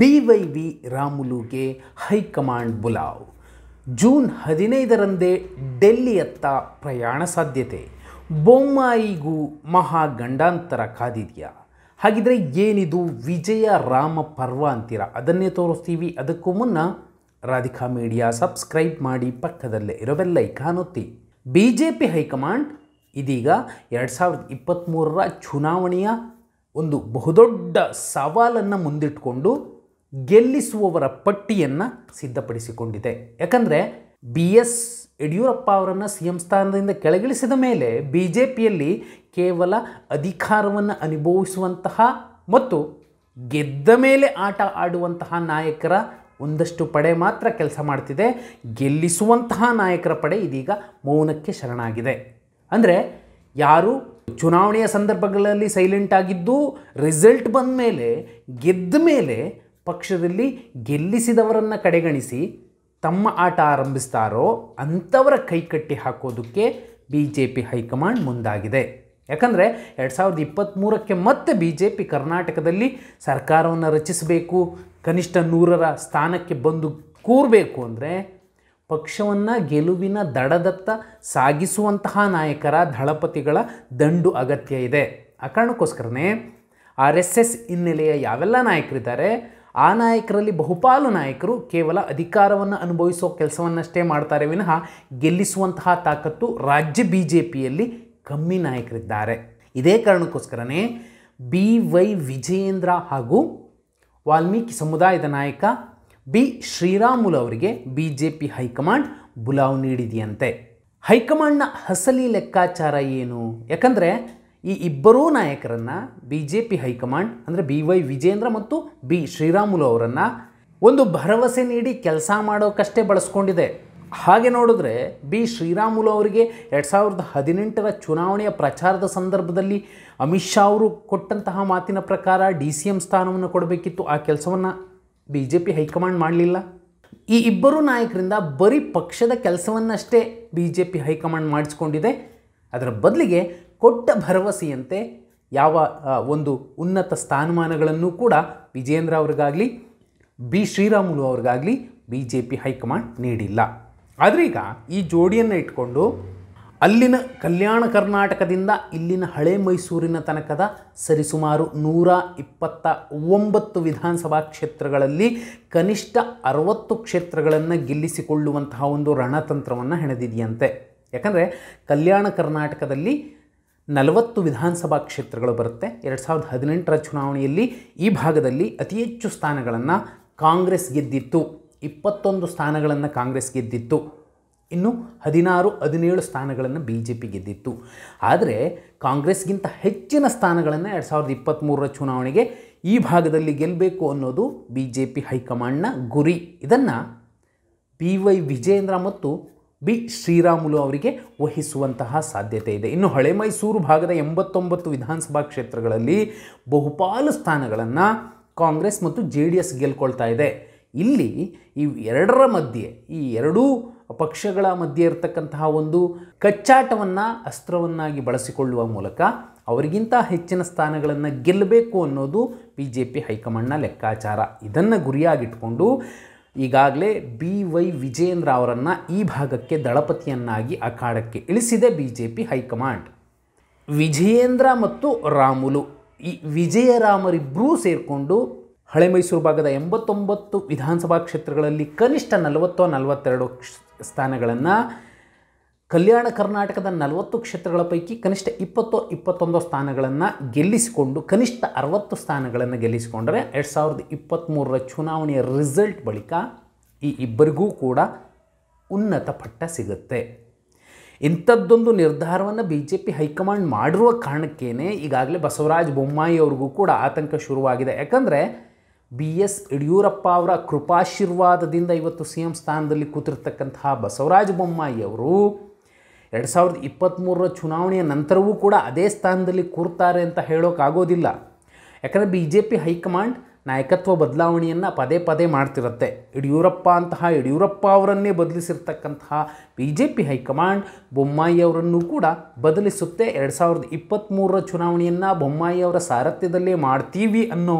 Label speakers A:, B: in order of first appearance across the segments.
A: B Y V ರಾಮುಲುಗೆ high command ಬುಲಾವ್ June ಹದಿನೈದರಂದೇ ಡೆಲ್ಲಿಯತ್ತ ಪ್ರಯಾಣ ಸಾಧ್ಯತೆ ಬೊಮ್ಮಾಯಿಗೂ ಮಹಾ ಗಂಡಾಂತರ ಕಾದಿದೆಯಾ ಹಾಗಿದ್ರೆ ಏನಿದು ವಿಜಯ ರಾಮ ಪರ್ವ ಅಂತೀರಾ ಅದನ್ನೇ ತೋರಿಸ್ತೀವಿ ಅದಕ್ಕೂ ಮುನ್ನ ರಾಧಿಕಾ ಮೀಡಿಯಾ ಸಬ್ಸ್ಕ್ರೈಬ್ ಮಾಡಿ ಪಕ್ಕದಲ್ಲೇ ಇರೋವೆಲ್ಲ ಕಾಣುತ್ತಿ ಬಿ ಜೆ ಪಿ ಹೈಕಮಾಂಡ್ ಇದೀಗ ಎರಡು ಸಾವಿರದ ಇಪ್ಪತ್ತ್ಮೂರರ ಚುನಾವಣೆಯ ಒಂದು ಬಹುದೊಡ್ಡ ಸವಾಲನ್ನು ಮುಂದಿಟ್ಟುಕೊಂಡು ಗೆಲ್ಲಿಸುವವರ ಪಟ್ಟಿಯನ್ನು ಸಿದ್ಧಪಡಿಸಿಕೊಂಡಿದೆ ಯಾಕಂದರೆ ಬಿ ಎಸ್ ಯಡಿಯೂರಪ್ಪ ಅವರನ್ನು ಸಿ ಎಂ ಸ್ಥಾನದಿಂದ ಕೆಳಗಿಳಿಸಿದ ಮೇಲೆ ಬಿ ಜೆ ಪಿಯಲ್ಲಿ ಕೇವಲ ಅಧಿಕಾರವನ್ನು ಅನುಭವಿಸುವಂತಹ ಮತ್ತು ಗೆದ್ದ ಮೇಲೆ ಆಟ ಆಡುವಂತಹ ನಾಯಕರ ಒಂದಷ್ಟು ಪಡೆ ಮಾತ್ರ ಕೆಲಸ ಮಾಡ್ತಿದೆ ಗೆಲ್ಲಿಸುವಂತಹ ನಾಯಕರ ಪಡೆ ಇದೀಗ ಮೌನಕ್ಕೆ ಶರಣಾಗಿದೆ ಅಂದರೆ ಯಾರು ಚುನಾವಣೆಯ ಸಂದರ್ಭಗಳಲ್ಲಿ ಸೈಲೆಂಟ್ ಆಗಿದ್ದು ರಿಸಲ್ಟ್ ಬಂದ ಮೇಲೆ ಗೆದ್ದ ಮೇಲೆ ಪಕ್ಷದಲ್ಲಿ ಗೆಲ್ಲಿಸಿದವರನ್ನು ಕಡೆಗಣಿಸಿ ತಮ್ಮ ಆಟ ಆರಂಭಿಸ್ತಾರೋ ಅಂಥವರ ಕೈಕಟ್ಟಿ ಹಾಕೋದಕ್ಕೆ ಬಿ ಜೆ ಪಿ ಹೈಕಮಾಂಡ್ ಮುಂದಾಗಿದೆ ಯಾಕಂದರೆ ಎರಡು ಸಾವಿರದ ಇಪ್ಪತ್ತ್ಮೂರಕ್ಕೆ ಮತ್ತೆ ಬಿ ಜೆ ಪಿ ಕರ್ನಾಟಕದಲ್ಲಿ ಸರ್ಕಾರವನ್ನು ರಚಿಸಬೇಕು ಕನಿಷ್ಠ ನೂರರ ಸ್ಥಾನಕ್ಕೆ ಬಂದು ಕೂರಬೇಕು ಅಂದರೆ ಪಕ್ಷವನ್ನು ಗೆಲುವಿನ ದಡದತ್ತ ಸಾಗಿಸುವಂತಹ ನಾಯಕರ ದಳಪತಿಗಳ ದಂಡು ಅಗತ್ಯ ಇದೆ ಆ ಕಾರಣಕ್ಕೋಸ್ಕರನೇ ಆರ್ ಎಸ್ ಎಸ್ ಹಿನ್ನೆಲೆಯ ಯಾವೆಲ್ಲ ನಾಯಕರಿದ್ದಾರೆ ಆ ನಾಯಕರಲ್ಲಿ ಬಹುಪಾಲು ನಾಯಕರು ಕೇವಲ ಅಧಿಕಾರವನ್ನು ಅನುಭವಿಸೋ ಕೆಲಸವನ್ನಷ್ಟೇ ಮಾಡ್ತಾರೆ ವಿನಃ ಗೆಲ್ಲಿಸುವಂತಹ ತಾಕತ್ತು ರಾಜ್ಯ ಬಿ ಜೆ ಪಿಯಲ್ಲಿ ಕಮ್ಮಿ ನಾಯಕರಿದ್ದಾರೆ ಇದೇ ಕಾರಣಕ್ಕೋಸ್ಕರನೇ ಬಿ ವೈ ವಿಜಯೇಂದ್ರ ಹಾಗೂ ವಾಲ್ಮೀಕಿ ಸಮುದಾಯದ ನಾಯಕ ಬಿ ಶ್ರೀರಾಮುಲು ಅವರಿಗೆ ಬಿ ಜೆ ಪಿ ಹೈಕಮಾಂಡ್ ಬುಲಾವ್ ನೀಡಿದೆಯಂತೆ ಹೈಕಮಾಂಡ್ನ ಅಸಲಿ ಲೆಕ್ಕಾಚಾರ ಏನು ಯಾಕಂದರೆ ಈ ಇಬ್ಬರೂ ನಾಯಕರನ್ನು ಬಿ ಜೆ ಪಿ ಹೈಕಮಾಂಡ್ ಅಂದರೆ ಬಿ ವೈ ವಿಜೇಂದ್ರ ಮತ್ತು ಬಿ ಶ್ರೀರಾಮುಲು ಅವರನ್ನು ಒಂದು ಭರವಸೆ ನೀಡಿ ಕೆಲಸ ಮಾಡೋಕ್ಕಷ್ಟೇ ಬಳಸ್ಕೊಂಡಿದೆ ಹಾಗೆ ನೋಡಿದ್ರೆ ಬಿ ಶ್ರೀರಾಮುಲು ಅವರಿಗೆ ಎರಡು ಸಾವಿರದ ಹದಿನೆಂಟರ ಚುನಾವಣೆಯ ಪ್ರಚಾರದ ಸಂದರ್ಭದಲ್ಲಿ ಅಮಿತ್ ಶಾ ಅವರು ಕೊಟ್ಟಂತಹ ಮಾತಿನ ಪ್ರಕಾರ ಡಿ ಸಿ ಎಂ ಸ್ಥಾನವನ್ನು ಕೊಡಬೇಕಿತ್ತು ಆ ಕೆಲಸವನ್ನು ಬಿ ಜೆ ಪಿ ಹೈಕಮಾಂಡ್ ಮಾಡಲಿಲ್ಲ ಈ ಇಬ್ಬರು ನಾಯಕರಿಂದ ಬರೀ ಪಕ್ಷದ ಕೆಲಸವನ್ನಷ್ಟೇ ಬಿ ಜೆ ಪಿ ಹೈಕಮಾಂಡ್ ಮಾಡಿಸ್ಕೊಂಡಿದೆ ಅದರ ಬದಲಿಗೆ ಕೊಟ್ಟ ಭರವಸೆಯಂತೆ ಯಾವ ಒಂದು ಉನ್ನತ ಸ್ಥಾನಮಾನಗಳನ್ನು ಕೂಡ ವಿಜೇಂದ್ರ ಅವ್ರಿಗಾಗಲಿ ಬಿ ಶ್ರೀರಾಮುಲು ಅವ್ರಿಗಾಗಲಿ ಬಿ ಜೆ ಪಿ ಹೈಕಮಾಂಡ್ ನೀಡಿಲ್ಲ ಆದರೆ ಈಗ ಈ ಜೋಡಿಯನ್ನು ಇಟ್ಕೊಂಡು ಅಲ್ಲಿನ ಕಲ್ಯಾಣ ಕರ್ನಾಟಕದಿಂದ ಇಲ್ಲಿನ ಹಳೆ ಮೈಸೂರಿನ ತನಕದ ಸರಿಸುಮಾರು ನೂರ ಇಪ್ಪತ್ತ ಒಂಬತ್ತು ವಿಧಾನಸಭಾ ಕ್ಷೇತ್ರಗಳಲ್ಲಿ ಕನಿಷ್ಠ ಅರವತ್ತು ಕ್ಷೇತ್ರಗಳನ್ನು ಗೆಲ್ಲಿಸಿಕೊಳ್ಳುವಂತಹ ಒಂದು ರಣತಂತ್ರವನ್ನು ಹೆಣೆದಿದೆಯಂತೆ ಯಾಕಂದರೆ ಕಲ್ಯಾಣ ಕರ್ನಾಟಕದಲ್ಲಿ ನಲವತ್ತು ವಿಧಾನಸಭಾ ಕ್ಷೇತ್ರಗಳು ಬರುತ್ತೆ ಎರಡು ಸಾವಿರದ ಹದಿನೆಂಟರ ಚುನಾವಣೆಯಲ್ಲಿ ಈ ಭಾಗದಲ್ಲಿ ಅತಿ ಹೆಚ್ಚು ಸ್ಥಾನಗಳನ್ನು ಕಾಂಗ್ರೆಸ್ ಗೆದ್ದಿತ್ತು ಇಪ್ಪತ್ತೊಂದು ಸ್ಥಾನಗಳನ್ನು ಕಾಂಗ್ರೆಸ್ ಗೆದ್ದಿತ್ತು ಇನ್ನು ಹದಿನಾರು ಹದಿನೇಳು ಸ್ಥಾನಗಳನ್ನು ಬಿ ಜೆ ಪಿ ಗೆದ್ದಿತ್ತು ಆದರೆ ಕಾಂಗ್ರೆಸ್ಗಿಂತ ಹೆಚ್ಚಿನ ಸ್ಥಾನಗಳನ್ನು ಎರಡು ಸಾವಿರದ ಇಪ್ಪತ್ತ್ಮೂರರ ಚುನಾವಣೆಗೆ ಈ ಭಾಗದಲ್ಲಿ ಗೆಲ್ಲಬೇಕು ಅನ್ನೋದು ಬಿ ಜೆ ಪಿ ಹೈಕಮಾಂಡ್ನ ಗುರಿ ಇದನ್ನು ಬಿ ವೈ ವಿಜೇಂದ್ರ ಮತ್ತು ಬಿ ಶ್ರೀರಾಮುಲು ಅವರಿಗೆ ವಹಿಸುವಂತಹ ಸಾಧ್ಯತೆ ಇದೆ ಇನ್ನು ಹಳೆ ಮೈಸೂರು ಭಾಗದ ಎಂಬತ್ತೊಂಬತ್ತು ವಿಧಾನಸಭಾ ಕ್ಷೇತ್ರಗಳಲ್ಲಿ ಬಹುಪಾಲು ಸ್ಥಾನಗಳನ್ನು ಕಾಂಗ್ರೆಸ್ ಮತ್ತು ಜೆ ಡಿ ಎಸ್ ಗೆಲ್ಕೊಳ್ತಾ ಇದೆ ಇಲ್ಲಿ ಈ ಎರಡರ ಮಧ್ಯೆ ಈ ಎರಡೂ ಪಕ್ಷಗಳ ಮಧ್ಯೆ ಇರತಕ್ಕಂತಹ ಒಂದು ಕಚ್ಚಾಟವನ್ನು ಅಸ್ತ್ರವನ್ನಾಗಿ ಬಳಸಿಕೊಳ್ಳುವ ಮೂಲಕ ಅವರಿಗಿಂತ ಹೆಚ್ಚಿನ ಸ್ಥಾನಗಳನ್ನು ಗೆಲ್ಲಬೇಕು ಅನ್ನೋದು ಬಿ ಜೆ ಪಿ ಹೈಕಮಾಂಡ್ನ ಲೆಕ್ಕಾಚಾರ ಇದನ್ನು ಗುರಿಯಾಗಿಟ್ಕೊಂಡು ಈಗಾಗಲೇ ಬಿ ವೈ ವಿಜೇಂದ್ರ ಅವರನ್ನು ಈ ಭಾಗಕ್ಕೆ ದಳಪತಿಯನ್ನಾಗಿ ಅಖಾಡಕ್ಕೆ ಇಳಿಸಿದೆ B J P high command Vijayendra ಮತ್ತು ರಾಮುಲು ಈ ವಿಜಯರಾಮರಿಬ್ಬರೂ ಸೇರಿಕೊಂಡು ಹಳೆ ಮೈಸೂರು ಭಾಗದ ಎಂಬತ್ತೊಂಬತ್ತು ವಿಧಾನಸಭಾ ಕ್ಷೇತ್ರಗಳಲ್ಲಿ ಕನಿಷ್ಠ ನಲವತ್ತೋ ನಲವತ್ತೆರಡು ಸ್ಥಾನಗಳನ್ನು ಕಲ್ಯಾಣ ಕರ್ನಾಟಕದ ನಲವತ್ತು ಕ್ಷೇತ್ರಗಳ ಪೈಕಿ ಕನಿಷ್ಠ ಇಪ್ಪತ್ತು ಇಪ್ಪತ್ತೊಂದು ಸ್ಥಾನಗಳನ್ನು ಗೆಲ್ಲಿಸಿಕೊಂಡು ಕನಿಷ್ಠ ಅರವತ್ತು ಸ್ಥಾನಗಳನ್ನು ಗೆಲ್ಲಿಸಿಕೊಂಡರೆ ಎರಡು ಸಾವಿರದ ಇಪ್ಪತ್ತ್ಮೂರರ ಚುನಾವಣೆಯ ರಿಸಲ್ಟ್ ಬಳಿಕ ಈ ಇಬ್ಬರಿಗೂ ಕೂಡ ಉನ್ನತ ಪಟ್ಟ ಸಿಗುತ್ತೆ ಇಂಥದ್ದೊಂದು ನಿರ್ಧಾರವನ್ನು ಬಿ ಜೆ ಪಿ ಹೈಕಮಾಂಡ್ ಮಾಡಿರುವ ಕಾರಣಕ್ಕೇ ಈಗಾಗಲೇ ಬಸವರಾಜ ಬೊಮ್ಮಾಯಿ ಅವ್ರಿಗೂ ಕೂಡ ಆತಂಕ ಶುರುವಾಗಿದೆ ಯಾಕಂದರೆ ಬಿ ಎಸ್ ಯಡಿಯೂರಪ್ಪ ಅವರ ಕೃಪಾಶೀರ್ವಾದದಿಂದ ಇವತ್ತು ಸಿ ಎಂ ಸ್ಥಾನದಲ್ಲಿ ಕೂತಿರ್ತಕ್ಕಂತಹ ಬಸವರಾಜ ಬೊಮ್ಮಾಯಿ ಅವರು ಎರಡು ಸಾವಿರದ ಇಪ್ಪತ್ತ್ಮೂರರ ಚುನಾವಣೆಯ ನಂತರವೂ ಕೂಡ ಅದೇ ಸ್ಥಾನದಲ್ಲಿ ಕೂರ್ತಾರೆ ಅಂತ ಹೇಳೋಕ್ಕಾಗೋದಿಲ್ಲ ಯಾಕಂದರೆ ಬಿ ಜೆ ಪಿ ಹೈಕಮಾಂಡ್ ನಾಯಕತ್ವ ಬದಲಾವಣೆಯನ್ನು ಪದೇ ಪದೇ ಮಾಡ್ತಿರುತ್ತೆ ಯಡಿಯೂರಪ್ಪ ಅಂತಹ ಯಡಿಯೂರಪ್ಪ ಅವರನ್ನೇ ಬದಲಿಸಿರ್ತಕ್ಕಂತಹ B J P high command Bommai ಅವರನ್ನು ಕೂಡ ಬದಲಿಸುತ್ತೆ ಎರಡು ಸಾವಿರದ ಇಪ್ಪತ್ತ್ಮೂರರ ಚುನಾವಣೆಯನ್ನು ಬೊಮ್ಮಾಯಿ ಅವರ ಸಾರಥ್ಯದಲ್ಲೇ ಮಾಡ್ತೀವಿ ಅನ್ನೋ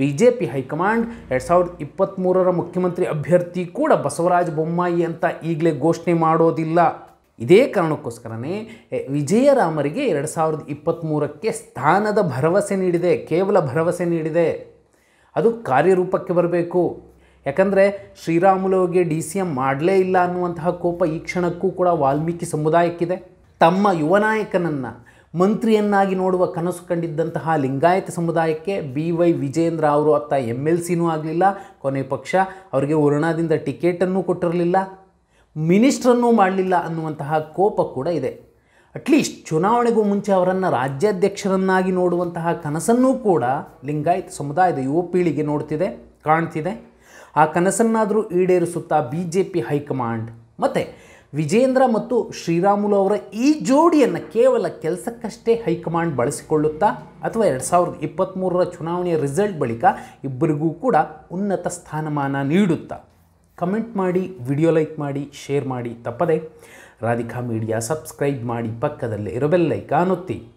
A: ಬಿ ಜೆ ಪಿ ಹೈಕಮಾಂಡ್ ಎರಡು ಸಾವಿರದ ಇಪ್ಪತ್ತ್ಮೂರರ ಮುಖ್ಯಮಂತ್ರಿ ಅಭ್ಯರ್ಥಿ ಕೂಡ ಬಸವರಾಜ ಬೊಮ್ಮಾಯಿ ಅಂತ ಈಗಲೇ ಘೋಷಣೆ ಮಾಡೋದಿಲ್ಲ ಇದೇ ಕಾರಣಕ್ಕೋಸ್ಕರನೇ ವಿಜಯರಾಮರಿಗೆ ಎರಡು ಸಾವಿರದ ಇಪ್ಪತ್ತ್ಮೂರಕ್ಕೆ ಸ್ಥಾನದ ಭರವಸೆ ನೀಡಿದೆ ಕೇವಲ ಭರವಸೆ ನೀಡಿದೆ ಅದು ಕಾರ್ಯರೂಪಕ್ಕೆ ಬರಬೇಕು ಯಾಕಂದರೆ ಶ್ರೀರಾಮುಲುಗೆ ಡಿ ಸಿ ಎಂ ಮಾಡಲೇ ಇಲ್ಲ ಅನ್ನುವಂತಹ ಕೋಪ ಈ ಕ್ಷಣಕ್ಕೂ ಕೂಡ ವಾಲ್ಮೀಕಿ ಸಮುದಾಯಕ್ಕಿದೆ ತಮ್ಮ ಯುವ ನಾಯಕನನ್ನು ಮಂತ್ರಿಯನ್ನಾಗಿ ನೋಡುವ ಕನಸು ಕಂಡಿದ್ದಂತಹ ಲಿಂಗಾಯತ ಸಮುದಾಯಕ್ಕೆ ಬಿ ವೈ ವಿಜೇಂದ್ರ ಅವರು ಅತ್ತ ಎಮ್ ಎಲ್ ಸಿನೂ ಆಗಲಿಲ್ಲ ಕೊನೆ ಪಕ್ಷ ಅವರಿಗೆ ವರ್ಣದಿಂದ ಟಿಕೆಟನ್ನು ಕೊಟ್ಟಿರಲಿಲ್ಲ ಮಿನಿಸ್ಟ್ರನ್ನು ಮಾಡಲಿಲ್ಲ ಅನ್ನುವಂತಹ ಕೋಪ ಕೂಡ ಇದೆ ಅಟ್ಲೀಸ್ಟ್ ಚುನಾವಣೆಗೂ ಮುಂಚೆ ಅವರನ್ನು ರಾಜ್ಯಾಧ್ಯಕ್ಷರನ್ನಾಗಿ ನೋಡುವಂತಹ ಕನಸನ್ನೂ ಕೂಡ ಲಿಂಗಾಯತ್ ಸಮುದಾಯದ ಯುವ ಪೀಳಿಗೆ ನೋಡ್ತಿದೆ ಕಾಣ್ತಿದೆ ಆ ಕನಸನ್ನಾದರೂ ಈಡೇರಿಸುತ್ತಾ ಬಿ ಜೆ ಪಿ ಹೈಕಮಾಂಡ್ ಮತ್ತು ವಿಜೇಂದ್ರ ಮತ್ತು ಶ್ರೀರಾಮುಲು ಅವರ ಈ ಜೋಡಿಯನ್ನು ಕೇವಲ ಕೆಲಸಕ್ಕಷ್ಟೇ ಹೈಕಮಾಂಡ್ ಬಳಸಿಕೊಳ್ಳುತ್ತಾ ಅಥವಾ ಎರಡು ಸಾವಿರದ ಇಪ್ಪತ್ತ್ಮೂರರ ಚುನಾವಣೆಯ ರಿಸಲ್ಟ್ ಬಳಿಕ ಇಬ್ಬರಿಗೂ ಕೂಡ ಉನ್ನತ ಸ್ಥಾನಮಾನ ನೀಡುತ್ತಾ ಕಮೆಂಟ್ ಮಾಡಿ ವಿಡಿಯೋ ಲೈಕ್ ಮಾಡಿ ಶೇರ್ ಮಾಡಿ ತಪ್ಪದೆ ರಾಧಿಕಾ ಮೀಡಿಯಾ ಸಬ್ಸ್ಕ್ರೈಬ್ ಮಾಡಿ ಪಕ್ಕದಲ್ಲೇ ಇರೋ